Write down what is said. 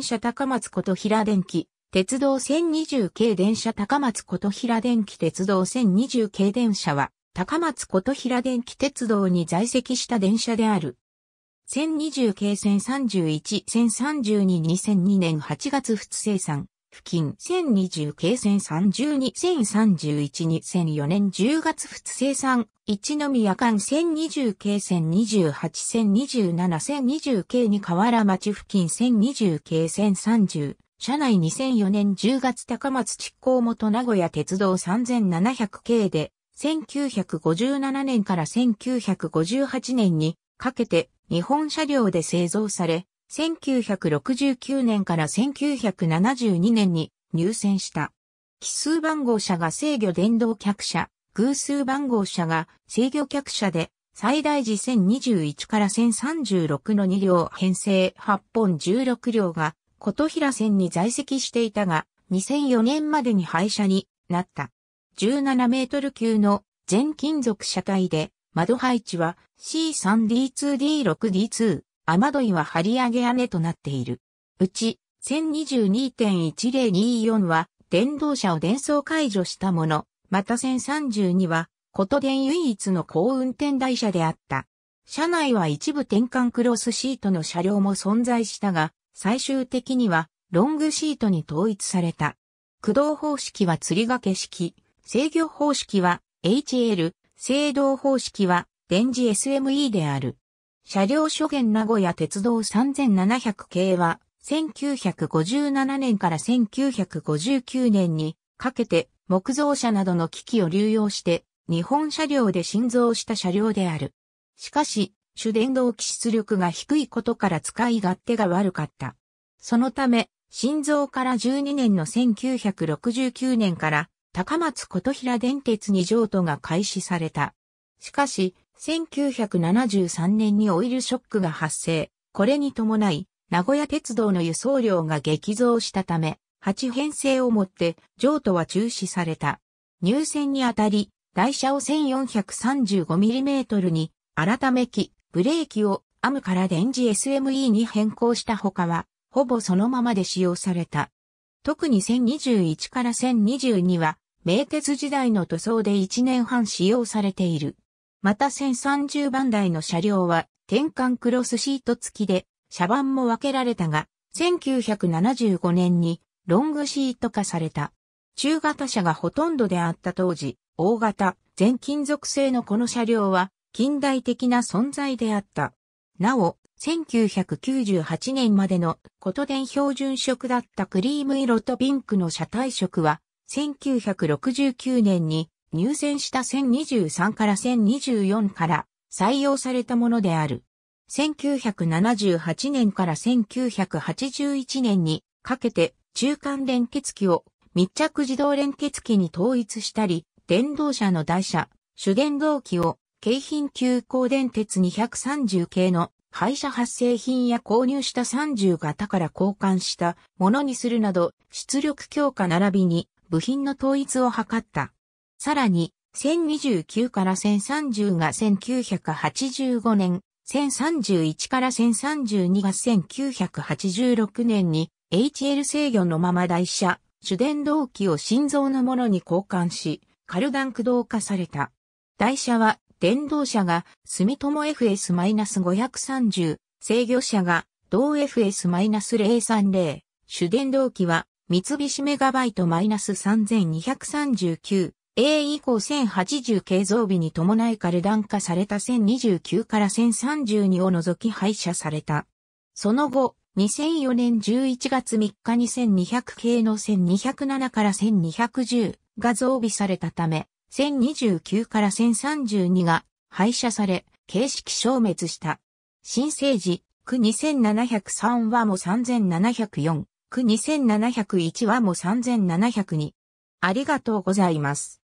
電車高松こと平電機、鉄道1020系電車高松こと平電機鉄道1020系電車は、高松こと平電機鉄道に在籍した電車である。1020系1031、1032、2002年8月2日生産。付近1020京線3220312004年10月2日生産一宮間1020京線2810271020京に河原町付近1020京線30車内2004年10月高松築港元名古屋鉄道3700系で1957年から1958年にかけて日本車両で製造され、1969年から1972年に入選した。奇数番号車が制御電動客車、偶数番号車が制御客車で、最大時1021から1036の2両編成8本16両が、琴平線に在籍していたが、2004年までに廃車になった。17メートル級の全金属車体で、窓配置は C3D2D6D2 雨どいは張り上げ屋根となっている。うち、1022.1024は、電動車を電装解除したもの、また1032は、こと電唯一の高運転台車であった。車内は一部転換クロスシートの車両も存在したが、最終的にはロングシートに統一された。駆動方式は釣り掛け式、制御方式は HL、制動方式は電磁 SME である。車両諸元名古屋鉄道3700系は、1957年から1959年にかけて木造車などの機器を流用して日本車両で新造した車両である。しかし、主電動機出力が低いことから使い勝手が悪かった。そのため、新造から12年の1969年から高松琴平電鉄に譲渡が開始された。しかし、1973年にオイルショックが発生。これに伴い、名古屋鉄道の輸送量が激増したため、8編成をもって譲渡は中止された。入線にあたり、台車を 1435mm に改め機、ブレーキをアムから電磁 SME に変更した他は、ほぼそのままで使用された。特に1021から1022は、名鉄時代の塗装で1年半使用されている。また1030番台の車両は転換クロスシート付きで、車番も分けられたが、1975年にロングシート化された。中型車がほとんどであった当時、大型、全金属製のこの車両は近代的な存在であった。なお、1998年までのことで標準色だったクリーム色とピンクの車体色は、1969年に入選した1023から1024から採用されたものである。1978年から1981年にかけて中間連結機を密着自動連結機に統一したり、電動車の台車、主電動機を京浜急行電鉄230系の廃車発生品や購入した30型から交換したものにするなど出力強化並びに部品の統一を図った。さらに、1029から1030が1985年、1031から1032が1986年に HL 制御のまま台車、主電動機を心臓のものに交換し、カルダン駆動化された。台車は電動車が住友 FS-530、制御車が同 FS-030、主電動機は三菱メガバイト -3239、A 以降1080形造日に伴いカルダン化された1029から1032を除き廃車された。その後、2004年11月3日に1200系の1207から1210が増備されたため、1029から1032が廃車され、形式消滅した。新生児、区2703はも3704、区2701はも3702。ありがとうございます。